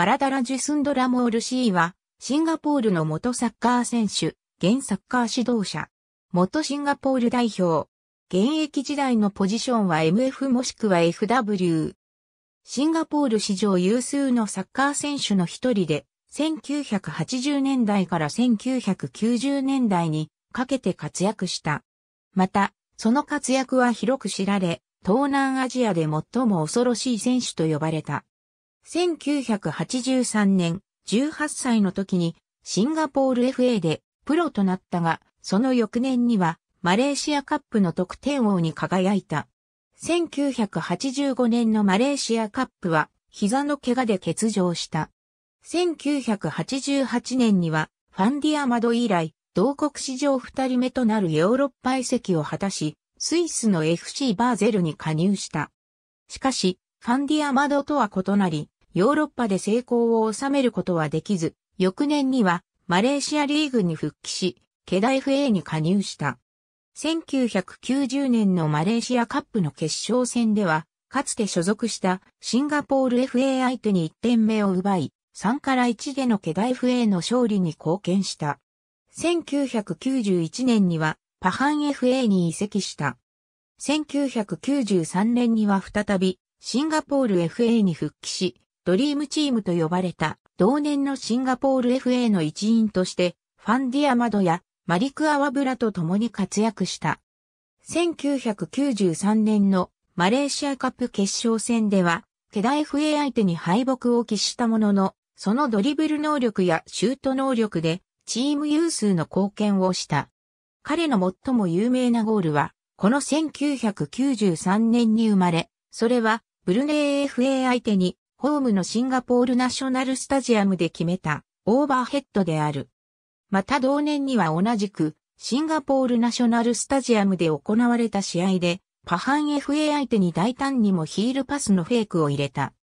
マラダラ・ジュスンドラ・モール・シーは、シンガポールの元サッカー選手、現サッカー指導者、元シンガポール代表、現役時代のポジションは MF もしくは FW。シンガポール史上有数のサッカー選手の一人で、1980年代から1990年代にかけて活躍した。また、その活躍は広く知られ、東南アジアで最も恐ろしい選手と呼ばれた。1983年、18歳の時にシンガポール FA でプロとなったが、その翌年にはマレーシアカップの得点王に輝いた。1985年のマレーシアカップは膝の怪我で欠場した。1988年にはファンディアマド以来、同国史上二人目となるヨーロッパ移籍を果たし、スイスの FC バーゼルに加入した。しかし、ファンディアマドとは異なり、ヨーロッパで成功を収めることはできず、翌年にはマレーシアリーグに復帰し、ケダ FA に加入した。1990年のマレーシアカップの決勝戦では、かつて所属したシンガポール FA 相手に1点目を奪い、3から1でのケダ FA の勝利に貢献した。1991年にはパハン FA に移籍した。1993年には再びシンガポール FA に復帰し、ドリームチームと呼ばれた同年のシンガポール FA の一員として、ファンディアマドやマリク・アワブラと共に活躍した。1993年のマレーシアカップ決勝戦では、ケダ FA 相手に敗北を喫したものの、そのドリブル能力やシュート能力で、チーム有数の貢献をした。彼の最も有名なゴールは、この1993年に生まれ、それはブルネイ FA 相手に、ホームのシンガポールナショナルスタジアムで決めた、オーバーヘッドである。また同年には同じく、シンガポールナショナルスタジアムで行われた試合で、パハン FA 相手に大胆にもヒールパスのフェイクを入れた。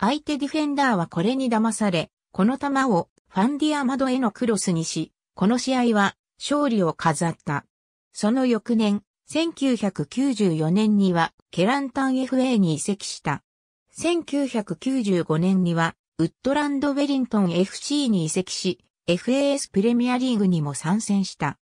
相手ディフェンダーはこれに騙され、この球をファンディアマドへのクロスにし、この試合は勝利を飾った。その翌年、1994年にはケランタン FA に移籍した。1995年にはウッドランドウェリントン FC に移籍し、FAS プレミアリーグにも参戦した。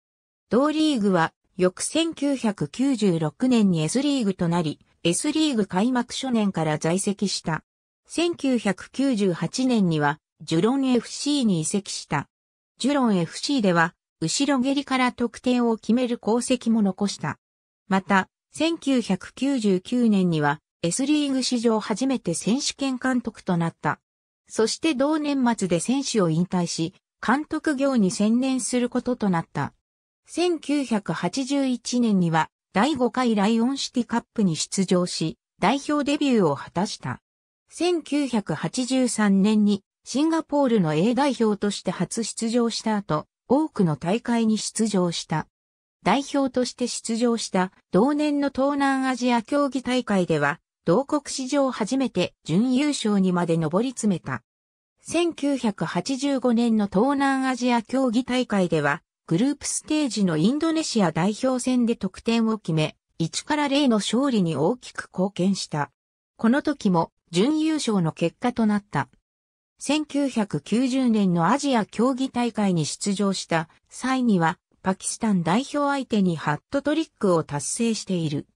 同リーグは翌1996年に S リーグとなり、S リーグ開幕初年から在籍した。1998年には、ジュロン FC に移籍した。ジュロン FC では、後ろ蹴りから得点を決める功績も残した。また、1999年には S リーグ史上初めて選手権監督となった。そして同年末で選手を引退し、監督業に専念することとなった。1981年には第5回ライオンシティカップに出場し、代表デビューを果たした。1983年にシンガポールの A 代表として初出場した後、多くの大会に出場した。代表として出場した同年の東南アジア競技大会では、同国史上初めて準優勝にまで上り詰めた。1985年の東南アジア競技大会では、グループステージのインドネシア代表戦で得点を決め、1から0の勝利に大きく貢献した。この時も準優勝の結果となった。1990年のアジア競技大会に出場した際にはパキスタン代表相手にハットトリックを達成している。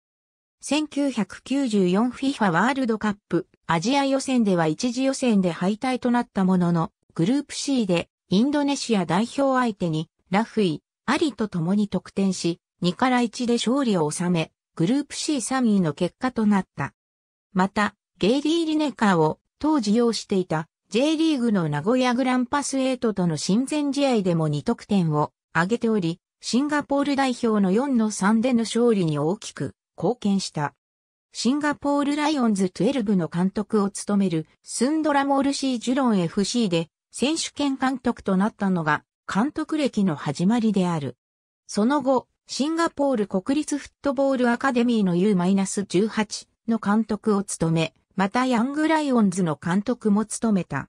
1994 FIFA ワールドカップアジア予選では一次予選で敗退となったものの、グループ C でインドネシア代表相手にラフィ、アリと共に得点し、2から1で勝利を収め、グループ C3 位の結果となった。また、ゲイリー・リネカーを当時用していた J リーグの名古屋グランパス8との親善試合でも2得点を挙げており、シンガポール代表の4の3での勝利に大きく貢献した。シンガポールライオンズ12の監督を務めるスンドラモールシー・ジュロン FC で選手権監督となったのが監督歴の始まりである。その後、シンガポール国立フットボールアカデミーの U-18 の監督を務め、またヤングライオンズの監督も務めた。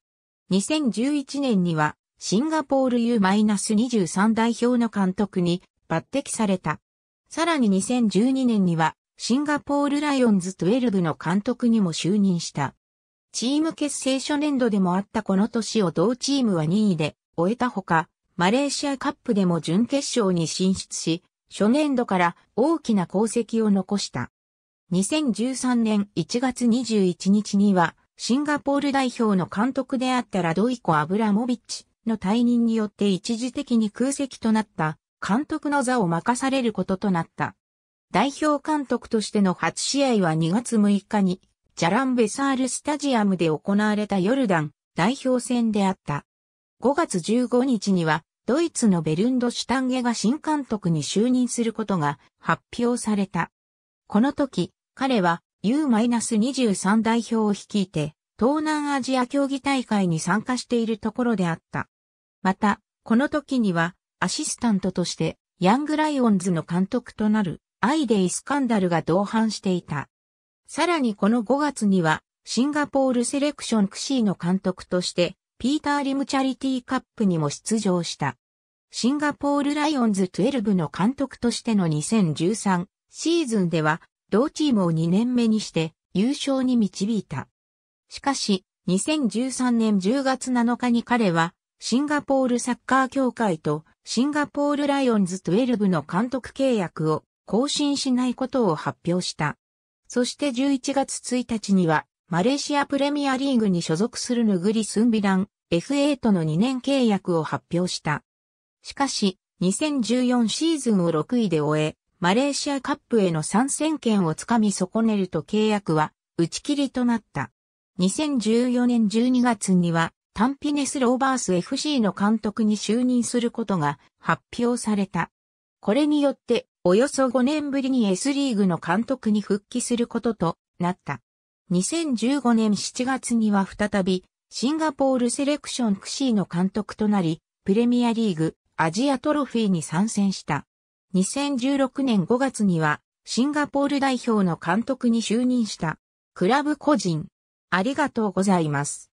2011年にはシンガポール U-23 代表の監督に抜擢された。さらに2012年には、シンガポールライオンズ12の監督にも就任した。チーム結成初年度でもあったこの年を同チームは2位で終えたほか、マレーシアカップでも準決勝に進出し、初年度から大きな功績を残した。2013年1月21日には、シンガポール代表の監督であったラドイコ・アブラモビッチの退任によって一時的に空席となった監督の座を任されることとなった。代表監督としての初試合は2月6日に、ジャラン・ベサール・スタジアムで行われたヨルダン代表戦であった。5月15日には、ドイツのベルンド・シュタンゲが新監督に就任することが発表された。この時、彼は U-23 代表を率いて、東南アジア競技大会に参加しているところであった。また、この時にはアシスタントとしてヤングライオンズの監督となるアイデイ・スカンダルが同伴していた。さらにこの5月にはシンガポールセレクションクシーの監督としてピーター・リムチャリティカップにも出場した。シンガポールライオンズ12の監督としての2013シーズンでは同チームを2年目にして優勝に導いた。しかし、2013年10月7日に彼は、シンガポールサッカー協会とシンガポールライオンズ12の監督契約を更新しないことを発表した。そして11月1日には、マレーシアプレミアリーグに所属するヌグリ・スンビラン FA との2年契約を発表した。しかし、2014シーズンを6位で終え、マレーシアカップへの参戦権をつかみ損ねると契約は打ち切りとなった。2014年12月には、タンピネス・ローバース FC の監督に就任することが発表された。これによって、およそ5年ぶりに S リーグの監督に復帰することとなった。2015年7月には再び、シンガポールセレクションクシーの監督となり、プレミアリーグ、アジアトロフィーに参戦した。2016年5月には、シンガポール代表の監督に就任した。クラブ個人、ありがとうございます。